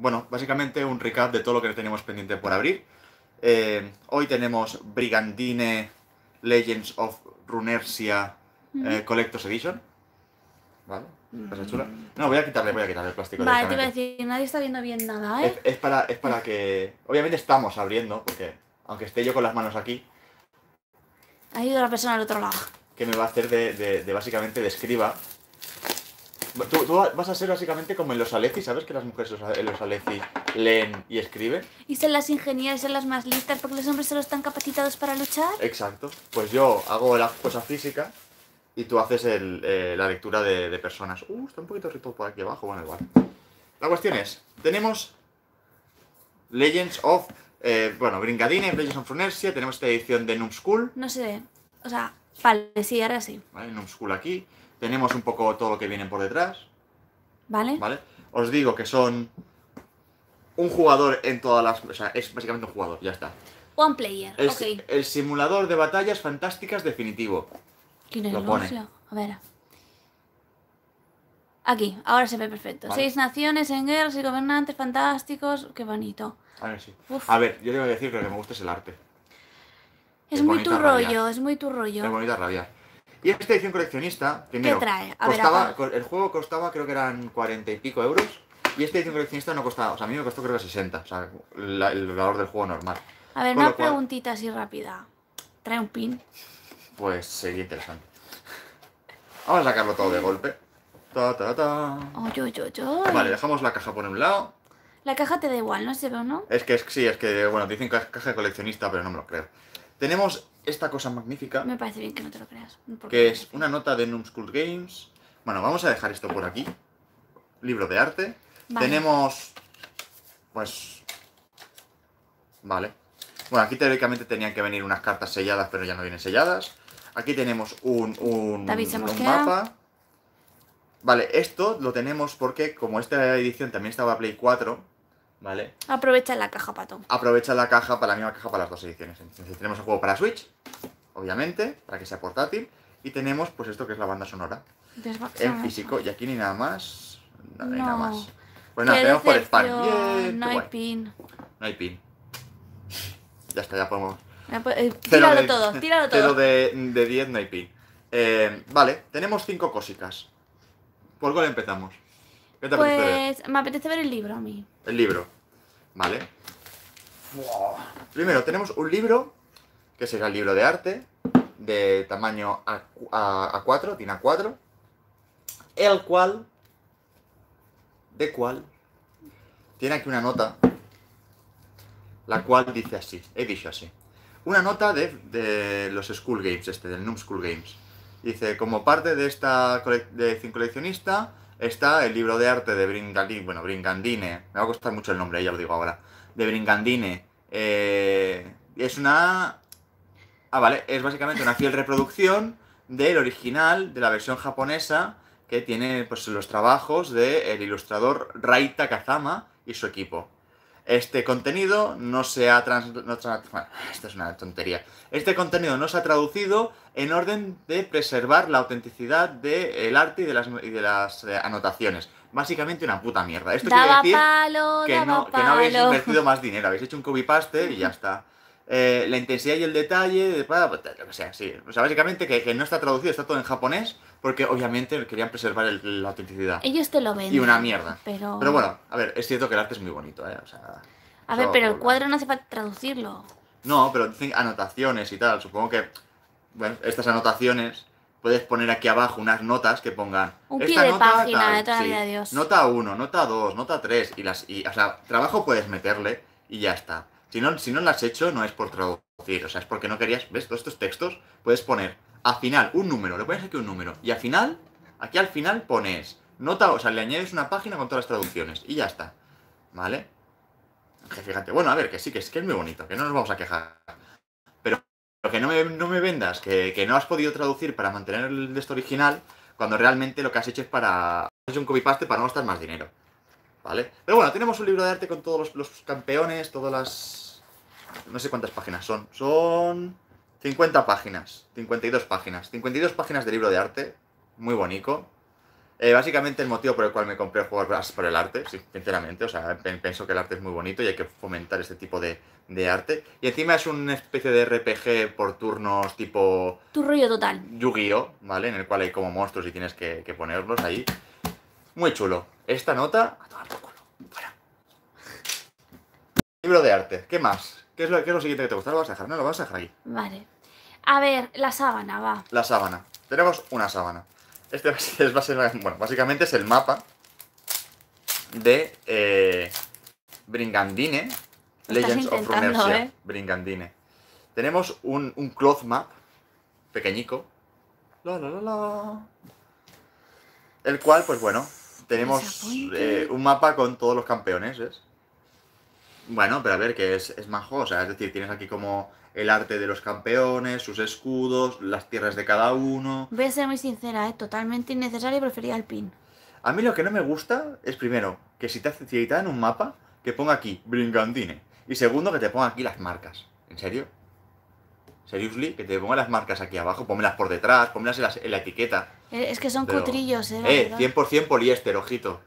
bueno, básicamente un recap de todo lo que tenemos pendiente por abrir. Eh, hoy tenemos Brigandine Legends of Runersia eh, Collectors Edition. ¿Vale? Mm. No, voy a quitarle, voy a quitarle el plástico. Vale, te iba a decir, nadie está viendo bien nada, ¿eh? Es, para, es para que. Obviamente estamos abriendo, porque aunque esté yo con las manos aquí. Ha ido la persona del otro lado. Que me va a hacer de, de, de básicamente de escriba Tú, vas a ser básicamente como en los alexi ¿sabes? Que las mujeres en los alexi leen y escriben. Y son las ingenieras, son las más listas, porque los hombres solo están capacitados para luchar. Exacto. Pues yo hago la cosa física y tú haces eh, la lectura de, personas. Uh, está un poquito rico por aquí abajo, bueno, igual. La cuestión es, tenemos Legends of... Eh, bueno, Bringadine, Legends of Frunersia, tenemos esta edición de Noom School. No sé, o sea, vale, sí, ahora sí. Vale, aquí. Tenemos un poco todo lo que viene por detrás. ¿Vale? Os digo que son un jugador en todas las... O sea, es básicamente un jugador, ya está. One player, el, ok. El simulador de batallas fantásticas definitivo. lo pone. A ver. Aquí, ahora se ve perfecto. Seis naciones en guerra, y gobernantes fantásticos. Qué bonito. A ver, yo A ver, yo decir que lo que me gusta es el arte. Es, muy tu rollo, es muy tu rollo. Es bonita rabia. Y esta edición coleccionista, primero, ¿Qué trae? costaba, el juego costaba creo que eran 40 y pico euros. Y esta edición coleccionista no costaba, o sea, a mí me costó creo que 60, o sea, el valor del juego normal. A ver, una preguntita así rápida. ¿Trae un pin? Pues sería interesante. Vamos a sacarlo todo de golpe. Ta, ta, ta. Oy, oh, oy, oy, vale, dejamos la caja por un lado. La caja te da igual, ¿no? ¿Se no? Es que es, sí, es que, bueno, dicen caja de coleccionista, pero no me lo creo. Tenemos esta cosa magnífica. Me parece bien que no te lo creas. Que es una nota de Numskull Games. Bueno, vamos a dejar esto por aquí. Libro de arte. Tenemos. Pues. Vale. Bueno, aquí teóricamente tenían que venir unas cartas selladas, pero ya no vienen selladas. Aquí tenemos un, mapa. Vale, esto lo tenemos porque, como esta edición también estaba Play 4, ¿vale? Aprovecha la caja, Pato. Aprovecha la caja para la misma caja para las dos ediciones. Entonces tenemos el juego para Switch, obviamente, para que sea portátil. Y tenemos pues esto que es la banda sonora. En físico. Y aquí ni nada más. nada más. Pues nada, tenemos por el no hay pin. No hay pin. Ya está, ya podemos. Eh, tíralo todo, tíralo todo. Pero de, de 10 no hay pin. Eh, vale, tenemos cinco cositas. ¿Por cuál empezamos? pues, me apetece ver el libro a mí. El libro. Vale. Primero, tenemos un libro, que será el libro de arte, de tamaño A, 4 tiene A4, el cual, de cual, tiene aquí una nota, la cual dice así, he dicho así, una nota de, los School Games, este, del Noom School Games. Dice, como parte de esta de coleccionista, Está el libro de arte de Bringandine. bueno, Bringandine. me va a costar mucho el nombre, ya lo digo ahora, de Bringandine. Eh, es una... Ah, vale, es básicamente una fiel reproducción del original, de la versión japonesa, que tiene pues, los trabajos del ilustrador Raita Kazama y su equipo. Este contenido no se ha es una tontería. Este contenido no se ha traducido en orden de preservar la autenticidad del arte y de las, de las eh, anotaciones. Básicamente una puta mierda. Esto quiere decir que, no, habéis invertido más dinero. Habéis hecho un copy-paste y ya está. Eh, la intensidad y el detalle, lo que sea, sí. O sea, básicamente que, que, no está traducido, está todo en japonés, porque obviamente querían preservar la autenticidad. Ellos te lo venden. Y una mierda. Pero... pero bueno, a ver, es cierto que el arte es muy bonito, ¿eh? O sea, a ver, pero el cuadro no hace falta traducirlo. No, pero dicen anotaciones y tal. Supongo que, bueno, estas anotaciones puedes poner aquí abajo unas notas que pongan. Un pie de nota, página de Dios. Nota 1, nota 2, nota 3. Y las, y, o sea, trabajo puedes meterle y ya está. Si no, si lo has hecho, no es por traducir, o sea, es porque no querías, ¿ves? Todos estos textos puedes poner al final un número, le pones aquí un número, y al final, aquí al final pones nota, o sea, le añades una página con todas las traducciones, y ya está, ¿vale? Que fíjate, bueno, a ver, que sí, que es, que muy bonito, que no nos vamos a quejar, pero, que no me, vendas que, no has podido traducir para mantener el texto original, cuando realmente lo que has hecho es para... has hecho un copy-paste para no gastar más dinero. ¿Vale? Pero bueno, tenemos un libro de arte con todos los, campeones, todas las... No sé cuántas páginas son. Son 50 páginas, 52 páginas. 52 páginas de libro de arte, muy bonito. Eh, básicamente el motivo por el cual me compré juego es por el arte, sinceramente. O sea, pienso que el arte es muy bonito y hay que fomentar este tipo de, de, arte. Y encima es una especie de RPG por turnos tipo... Tu rollo total. Yu-Gi-Oh, ¿vale? En el cual hay como monstruos y tienes que, que ponerlos ahí. Muy chulo. Esta nota, a tomar por culo. Fuera. Libro de arte, ¿qué más? ¿Qué es, lo, siguiente que te gusta? ¿Lo vas a dejar? No, lo vas a dejar ahí Vale. A ver, la sábana, va. La sábana. Tenemos una sábana. Este es, básicamente, bueno, básicamente es el mapa de eh, Bringandine. Legends of Runersia. Eh. Bringandine. Tenemos un, cloth map pequeñico. el cual, pues bueno, tenemos eh, un mapa con todos los campeones. es Bueno, pero a ver, que es, es majo. O sea, es decir, tienes aquí como el arte de los campeones, sus escudos, las tierras de cada uno. Voy a ser muy sincera, es ¿eh? totalmente innecesario, prefería al pin. A mí lo que no me gusta es, primero, que si te, hace, un mapa, que ponga aquí Brigandine. Y segundo, que te ponga aquí las marcas. ¿En serio? Seriously, que te ponga las marcas aquí abajo, pónmelas por detrás, pónmelas en la, etiqueta. Eh, es que son cutrillos, ¿eh? Eh, 100% poliéster, ojito.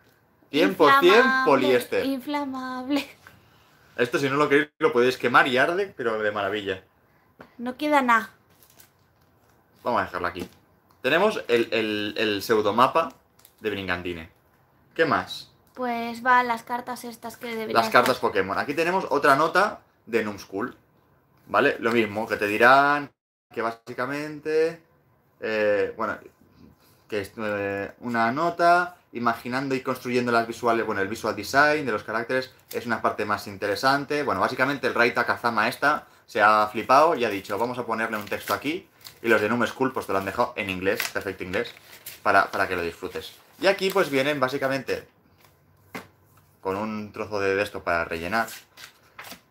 100% poliéster. Inflamable. Esto, si no lo queréis, lo podéis quemar y arde, pero de maravilla. No queda nada. Vamos a dejarlo aquí. Tenemos el, el, el pseudomapa de Bringandine. ¿Qué más? Pues van las cartas estas que deberían... Las cartas Pokémon. Aquí tenemos otra nota de Numskull. ¿Vale? Lo mismo, que te dirán que básicamente, eh, bueno, que es eh, una nota, imaginando y construyendo las visuales, bueno, el visual design de los caracteres es una parte más interesante. Bueno, básicamente el Raita Kazama esta se ha flipado y ha dicho, vamos a ponerle un texto aquí, y los de Numes pues te lo han dejado en inglés, perfecto inglés, para, para que lo disfrutes. Y aquí pues vienen básicamente con un trozo de esto para rellenar.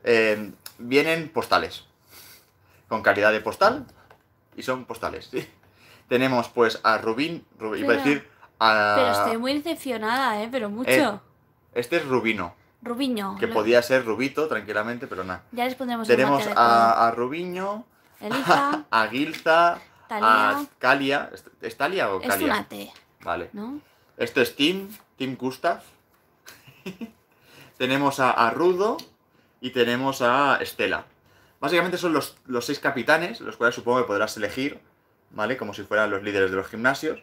Eh, vienen postales. Con calidad de postal. Y son postales, Tenemos pues a Rubín. pero, iba a decir. A... estoy muy decepcionada, ¿eh? Pero eh, mucho. este es Rubino. Rubiño. Que podía ser Rubito tranquilamente, pero nada. Ya les pondremos Tenemos a, a Rubiño. a, Gilza. A Calia. ¿Es Talia o Calia? Vale. Esto es Tim. Tim Gustav. Tenemos a Rudo y tenemos a Estela. Básicamente son los, seis capitanes, los cuales supongo que podrás elegir, ¿vale? Como si fueran los líderes de los gimnasios.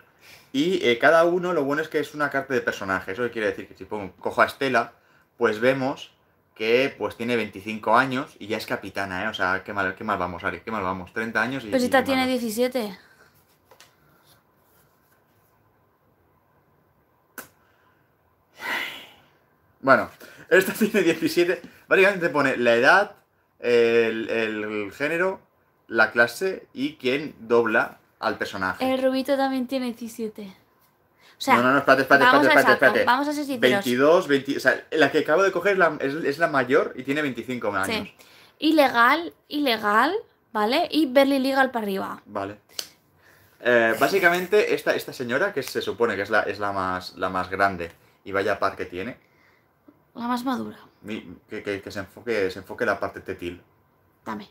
Y eh, cada uno, lo bueno es que es una carta de personaje. Eso quiere decir que si pongo, cojo a Estela, pues vemos que pues tiene 25 años y ya es capitana, ¿eh? O sea, qué mal, qué mal vamos, Ari, qué mal vamos. 30 años y... Pero si tiene 17. Bueno, esta tiene 17. Básicamente te pone la edad, el, género, la clase y quién dobla al personaje. El rubito también tiene 17. O sea, no, no, no, espérate, espérate, espérate, Vamos a ser 22, 20, o sea, la que acabo de coger es la, mayor y tiene 25 años. Sí. Ilegal, ilegal, ¿vale? Y Berly Legal para arriba. Vale. Eh, básicamente, esta, esta señora, que se supone que es la, es la, más, la más grande y vaya par que tiene, la más madura. que, se enfoque, se enfoque la parte tétil. Dame.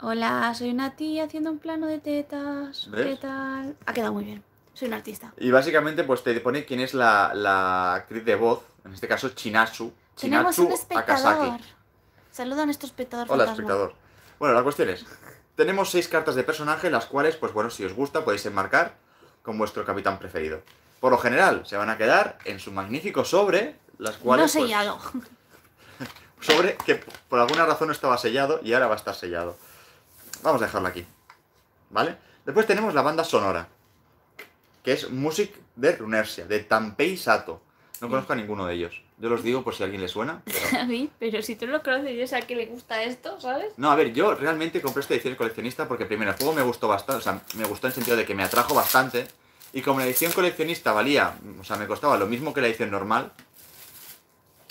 Hola, soy una tía haciendo un plano de tetas. ¿Qué tal? Ha quedado muy bien. Soy un artista. Y básicamente, pues te pone quién es la, actriz de voz, en este caso Chinasu. Tenemos Chinasu un Saluda a nuestro espectador. Hola, espectador. Bueno, la cuestión es: tenemos seis cartas de personaje, las cuales, pues bueno, si os gusta, podéis enmarcar con vuestro capitán preferido por lo general, se van a quedar en su magnífico sobre, las cuales... No pues, sellado. sobre que por alguna razón estaba sellado y ahora va a estar sellado. Vamos a dejarlo aquí. ¿Vale? Después tenemos la banda sonora, que es Music de Runersia, de Tampei Sato. No conozco a ninguno de ellos. Yo los digo por si a alguien le suena. a mí, pero si tú lo conoces yo sé a que le gusta esto, ¿sabes? No, a ver, yo realmente compré este edición coleccionista porque primero el juego me gustó bastante, o sea, me gustó en el sentido de que me atrajo bastante. Y como la edición coleccionista valía, o sea, me costaba lo mismo que la edición normal,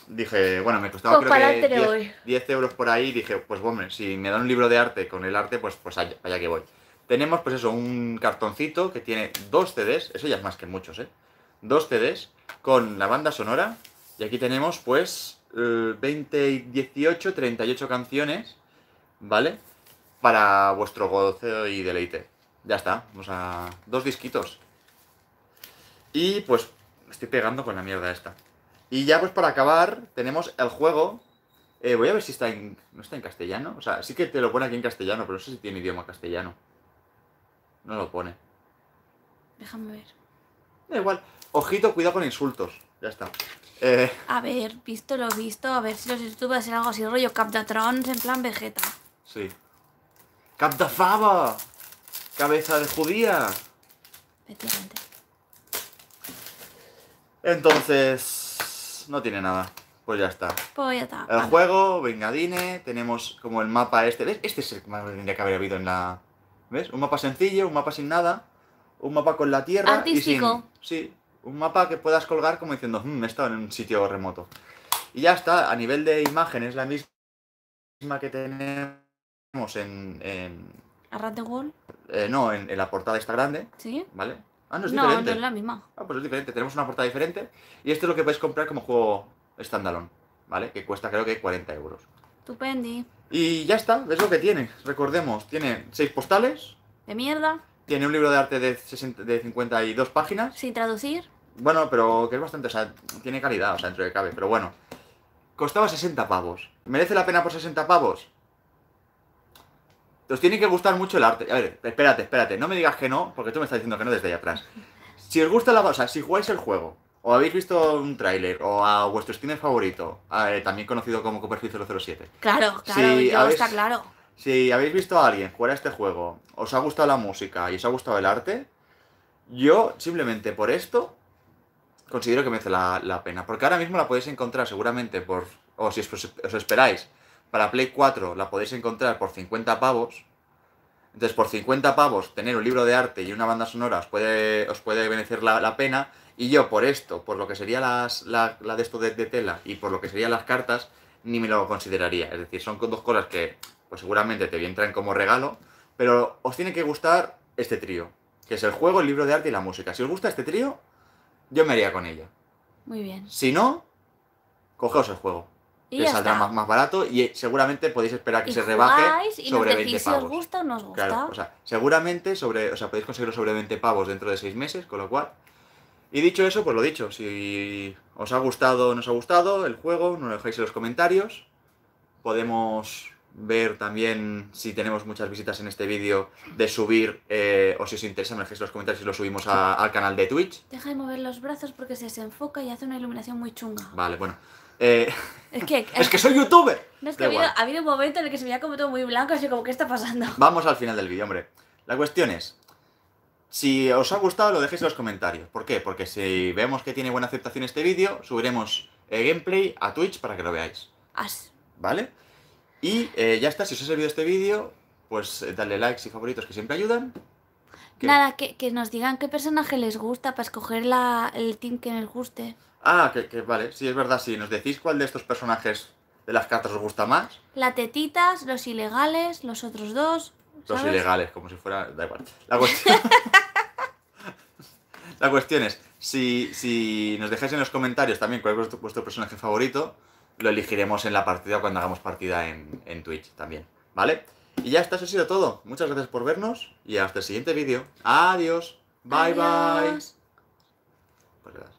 dije, bueno, me costaba creo que 10, euros por ahí, dije, pues bueno, si me dan un libro de arte con el arte, pues, pues allá, que voy. Tenemos pues eso, un cartoncito que tiene dos CDs, eso ya es más que muchos, ¿eh? Dos CDs con la banda sonora y aquí tenemos pues 20, 18, 38 canciones, ¿vale? Para vuestro gozo y deleite. Ya está, vamos a... Dos disquitos. Y pues estoy pegando con la mierda esta. Y ya pues para acabar tenemos el juego. Eh, voy a ver si está en... ¿No está en castellano? O sea, sí que te lo pone aquí en castellano, pero no sé si tiene idioma castellano. No lo pone. Déjame ver. Da igual. Ojito, cuidado con insultos. Ya está. Eh, a ver, visto lo visto, a ver si los estuvo haciendo algo así, rollo Trons en plan Vegeta. Sí. ¡Captafaba! ¡Cabeza de judía! Entonces, no tiene nada. Pues ya está. Pues ya está. El juego, Vengadine, tenemos como el mapa este. ¿Ves? Este es el que más tendría que haber habido en la. ¿Ves? Un mapa sencillo, un mapa sin nada, un mapa con la tierra. Artístico. Sí, un mapa que puedas colgar como diciendo, hmm, he estado en un sitio remoto. Y ya está, a nivel de imagen es la misma que tenemos en. en... Eh, no, en, la portada está grande. Sí. ¿Vale? Ah, no es es la misma. Ah, pues es diferente. Tenemos una portada diferente. Y esto es lo que podéis comprar como juego standalone, ¿vale? Que cuesta creo que 40 euros. Estupendi. Y ya está, es lo que tiene. Recordemos, tiene seis postales. De mierda. Tiene un libro de arte de, de 52 páginas. Sin traducir. Bueno, pero que es bastante, o sea, tiene calidad, o sea, dentro de cabe, pero bueno. Costaba 60 pavos. ¿Merece la pena por 60 pavos? os tiene que gustar mucho el arte. A ver, espérate, espérate, no me digas que no, porque tú me estás diciendo que no desde allá atrás. Si os gusta la cosa, si jugáis el juego, o habéis visto un tráiler, o a vuestro streamer favorito, eh, también conocido como Copperfield 007. Claro, claro, yo está claro. Si habéis visto a alguien jugar a este juego, os ha gustado la música y os ha gustado el arte, yo simplemente por esto considero que merece la, la pena. Porque ahora mismo la podéis encontrar seguramente por. O si os esperáis para Play 4 la podéis encontrar por 50 pavos. Entonces, por 50 pavos, tener un libro de arte y una banda sonora os puede, os puede merecer la, pena. Y yo, por esto, por lo que sería las, la, de esto de, tela y por lo que serían las cartas, ni me lo consideraría. Es decir, son dos cosas que pues, seguramente te entran como regalo, pero os tiene que gustar este trío, que es el juego, el libro de arte y la música. Si os gusta este trío, yo me haría con ella. Muy bien. Si no, cogeos el juego. Y que saldrá más, más, barato y eh, seguramente podéis esperar que se rebaje y sobre 20 pavos. Si os gusta o no os gusta. Claro, o sea, seguramente sobre, o sea, podéis conseguirlo sobre 20 pavos dentro de 6 meses, con lo cual. Y dicho eso, pues lo dicho, si os ha gustado o no os ha gustado el juego, nos lo dejáis en los comentarios. Podemos ver también si tenemos muchas visitas en este vídeo de subir eh, o si os interesa dejáis en los comentarios y lo subimos al canal de Twitch. Deja de mover los brazos porque se desenfoca y hace una iluminación muy chunga. Vale, bueno. Eh, es, que, soy youtuber. ha habido, un momento en el que se veía como todo muy blanco, así como, ¿qué está pasando? Vamos al final del vídeo, hombre. La cuestión es, si os ha gustado, lo dejéis en los comentarios. ¿Por qué? Porque si vemos que tiene buena aceptación este vídeo, subiremos el eh, gameplay a Twitch para que lo veáis. As. ¿Vale? Y eh, ya está, si os ha servido este vídeo, pues dale likes y favoritos que siempre ayudan. Nada, que, nos digan qué personaje les gusta para escoger el team que les guste. Ah, que, vale, sí, es verdad, Si ¿Nos decís cuál de estos personajes de las cartas os gusta más? La tetitas, los ilegales, los otros dos. Los ilegales, como si fuera. Da igual. La cuestión, es: si, nos dejáis en los comentarios también cuál es vuestro, personaje favorito, lo elegiremos en la partida cuando hagamos partida en, Twitch también, ¿vale? Y ya está, eso ha sido todo. Muchas gracias por vernos y hasta el siguiente vídeo. Adiós. Bye bye. Pues